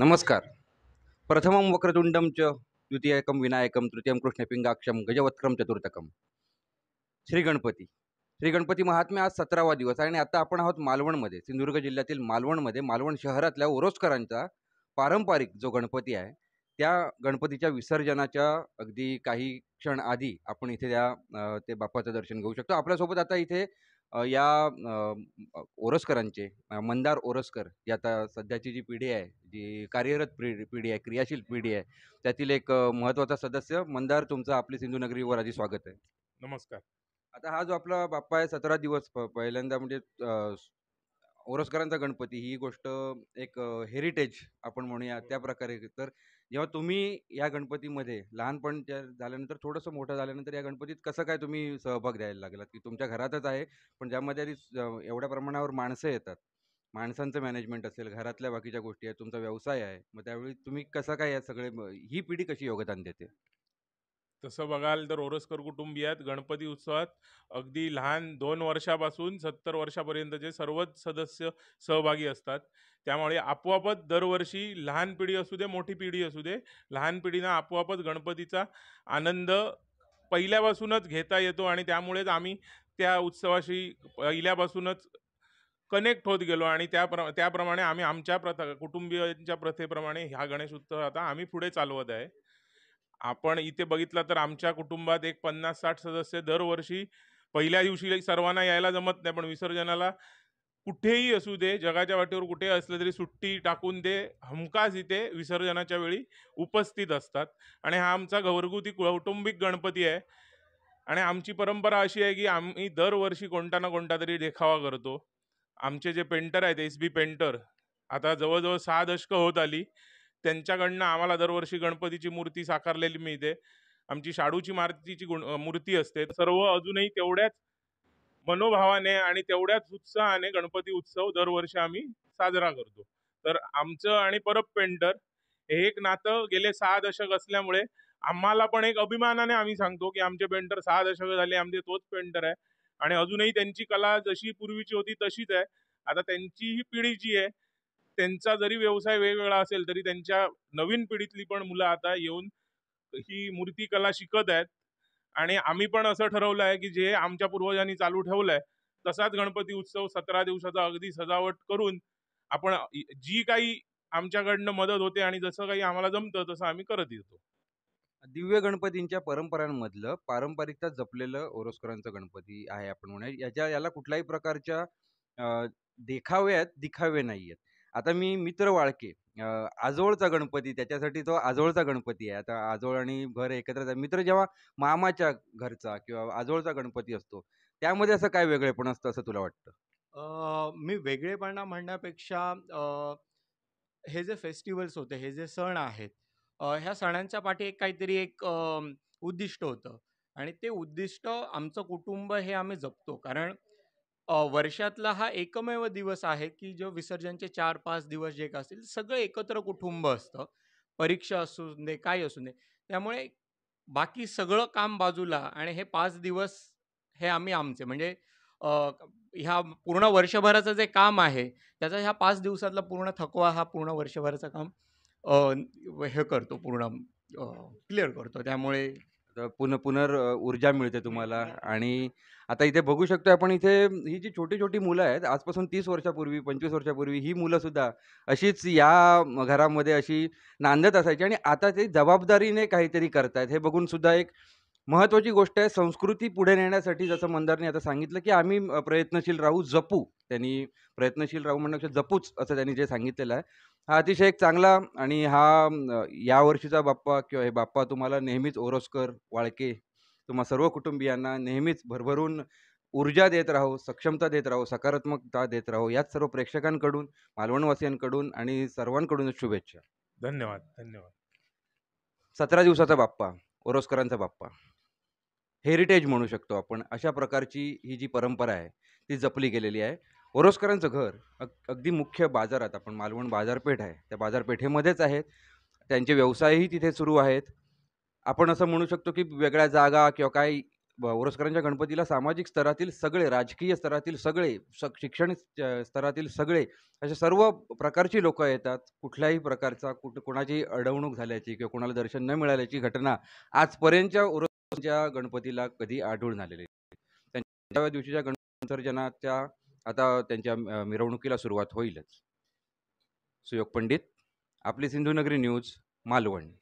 नमस्कार प्रथमं वक्रदुंडम च द्वितीयकं विनायकं तृतीयं कृष्णपिंगाक्षम गजवत्क्रम चतुर्थकम श्री गणपती श्री गणपती महात्म्य आज सतरावा दिवस आणि आता आपण आहोत मालवणमध्ये सिंधुदुर्ग जिल्ह्यातील मालवणमध्ये मालवण शहरातल्या ओरोसकरांचा पारंपरिक जो गणपती आहे त्या गणपतीच्या विसर्जनाच्या अगदी काही क्षण आधी आपण इथे त्या ते बाप्पाचं दर्शन घेऊ शकतो आपल्यासोबत आता इथे या ओरसकरांचे मंदार ओरसकर जी आता सध्याची जी पिढी आहे जी कार्यरत पिढी पिढी आहे क्रियाशील पिढी आहे त्यातील एक महत्त्वाचा सदस्य मंदार तुमचं आपली सिंधुनगरीवर आधी स्वागत आहे नमस्कार आता हा जो आपला बाप्पा आहे सतरा दिवस पहिल्यांदा म्हणजे ओरसकरांचा गणपती ही गोष्ट एक हेरिटेज आपण म्हणूया हो. त्या प्रकारे तर जेव्हा तुम्ही या गणपतीमध्ये लहानपण त्या झाल्यानंतर थोडंसं मोठं झाल्यानंतर या गणपतीत कसं काय तुम्ही सहभाग द्यायला लागलात की तुमच्या घरातच आहे पण ज्यामध्ये आधी एवढ्या प्रमाणावर माणसं येतात माणसांचं मॅनेजमेंट असेल घरातल्या बाकीच्या गोष्टी आहेत तुमचा व्यवसाय आहे मग त्यावेळी तुम्ही कसं काय या सगळे ही पिढी कशी योगदान देते तसं बघाल तर ओरसकर कुटुंबियात गणपती उत्सवात अगदी लहान दोन वर्षापासून सत्तर वर्षापर्यंतचे सर्वच सदस्य सहभागी असतात त्यामुळे आपोआपच दरवर्षी लहान पिढी असू दे मोठी पिढी असू दे लहान पिढीना आपोआपच गणपतीचा आनंद पहिल्यापासूनच घेता येतो आणि त्यामुळेच आम्ही त्या उत्सवाशी पहिल्यापासूनच कनेक्ट होत गेलो आणि प्र त्याप्रमाणे आम्ही आमच्या प्रथा कुटुंबीयांच्या प्रथेप्रमाणे ह्या गणेश उत्सव आता आम्ही पुढे चालवत आहे आपण इथे बघितलं तर आमच्या कुटुंबात एक पन्नास साठ सदस्य दरवर्षी पहिल्या दिवशी सर्वांना यायला जमत नाही पण विसर्जनाला कुठेही असू दे जगाच्या वाटेवर कुठे असलं तरी सुट्टी टाकून दे हमखास इथे विसर्जनाच्या वेळी उपस्थित असतात आणि हा आमचा घरगुती कौटुंबिक गणपती आहे आणि आमची परंपरा अशी आहे की आम्ही दरवर्षी कोणता ना कोणता तरी देखावा करतो आमचे जे पेंटर आहेत एस बी पेंटर आता जवळजवळ सहा दशकं होत आली त्यांच्याकडनं आम्हाला दरवर्षी गणपतीची मूर्ती साकारलेली मिळते आमची शाडूची मारतीची गुण मूर्ती असते सर्व अजूनही तेवढ्याच मनोभावाने आणि तेवढ्याच उत्साहाने गणपती उत्सव दरवर्षी आम्ही साजरा करतो तर आमचं आणि परब पेंटर हे एक नातं गेले सहा दशक असल्यामुळे आम्हाला पण एक अभिमानाने आम्ही सांगतो की आमचे पेंटर सहा दशक झाले आमचे तोच पेंटर आहे आणि अजूनही त्यांची कला जशी पूर्वीची होती तशीच आहे आता त्यांची ही पिढी जी आहे त्यांचा जरी व्यवसाय वेगवेगळा असेल तरी त्यांच्या नवीन पिढीतली पण मुलं आता येऊन ही मूर्तिकला शिकत आहेत आणि आम्ही पण असं ठरवलं आहे की जे आमच्या पूर्वजांनी चालू ठेवलंय तसाच गणपती उत्सव सतरा दिवसाचा अगदी सजावट करून आपण जी काही आमच्याकडनं मदत होते आणि जसं काही आम्हाला जमतं तसं आम्ही करत येतो दिव्य गणपतींच्या परंपरांमधलं पारंपरिकता जपलेलं ओरोस्करांचं गणपती आहे आपण म्हणूया याच्या याला कुठल्याही प्रकारच्या देखावे आहेत दिखावे नाही आहेत आता मी मित्र वाळके आजोळचा गणपती त्याच्यासाठी तो आजोळचा गणपती आहे. आता आजोळ आणि घर एकत्रच मित्र जेव्हा मामाच्या घरचा किंवा आजोळचा गणपती असतो, त्यामध्ये असं काय वेगळेपण असतं असं तुला वाटतं? मी वेगळेपणा म्हणण्यापेक्षा हे जे फेस्टिवल्स होते, हे जे सण आहेत, ह्या सणांच्या पाठी एक काहीतरी एक उद्दिष्ट होतं आणि ते उद्दिष्ट आमचं कुटुंब हे आम्ही जपतो. कारण वर्षातला हा एकमेव दिवस आहे, की जो विसर्जनचे चार पाच दिवस जे काय असतील, सगळे एकत्र कुटुंब असतं. परीक्षा असू दे, काही असू दे. त्यामुळे बाकी सगळं काम बाजूला आणि हे पाच दिवस हे आम्ही आमचे म्हणजे ह्या पूर्ण वर्षभराचं जे काम आहे, त्याचा ह्या पाच दिवसातला पूर्ण थकवा हा पूर्ण वर्षभराचं काम हे करतो पूर्ण क्लिअर करतो. त्यामुळे पुन पुनर् ऊर्जा मिळते तुम्हाला आणि आता इथे बघू शकतो आपण इथे ही जी छोटी छोटी मुलं आहेत आजपासून तीस वर्षापूर्वी पंचवीस वर्षापूर्वी ही मुलं सुद्धा अशीच या घरामध्ये अशी नांदत असायची आणि आता ते जबाबदारीने काहीतरी करतायत हे बघून सुद्धा एक महत्त्वाची गोष्ट आहे संस्कृती पुढे नेण्यासाठी जसं मंदारने आता सांगितलं की आम्ही प्रयत्नशील राहू जपू त्यांनी प्रयत्नशील राहू म्हणण्यापेक्षा जपूच असं त्यांनी जे सांगितलेलं आहे हा अतिशय एक चांगला आणि हा या वर्षीचा बाप्पा किंवा हे बाप्पा तुम्हाला नेहमीच ओरोसकर वाळके तुम्हा सर्व कुटुंबियांना नेहमीच भरभरून ऊर्जा देत राहो सक्षमता देत राहो सकारात्मकता देत राहो याच सर्व प्रेक्षकांकडून मालवणवासियांकडून आणि सर्वांकडून शुभेच्छा धन्यवाद धन्यवाद सतरा दिवसाचा बाप्पा ओरोसकरांचा बाप्पा हेरिटेज म्हणू शकतो आपण अशा प्रकारची ही जी परंपरा आहे ती जपली गेलेली आहे ओरोसकरांचं घर अग अगदी मुख्य बाजारात आपण मालवण बाजारपेठ आहे त्या बाजारपेठेमध्येच आहेत त्यांचे व्यवसायही तिथे सुरू आहेत आपण असं म्हणू शकतो की वेगळ्या जागा किंवा काय ओरोसकरांच्या गणपतीला सामाजिक स्तरातील सगळे राजकीय स्तरातील सगळे शिक्षण स्तरातील सगळे अशा सर्व प्रकारची लोकं येतात कुठल्याही प्रकारचा कुठ कोणाची अडवणूक झाल्याची किंवा कोणाला दर्शन न मिळाल्याची घटना आजपर्यंतच्या ओरोसकरांच्या गणपतीला कधी आढळून आलेली त्यांच्या दिवशीच्या गणपती विसर्जनाच्या आता त्यांच्या मिरवणुकीला सुरुवात होईलच सुयोग पंडित आपली सिंधुनगरी न्यूज मालवण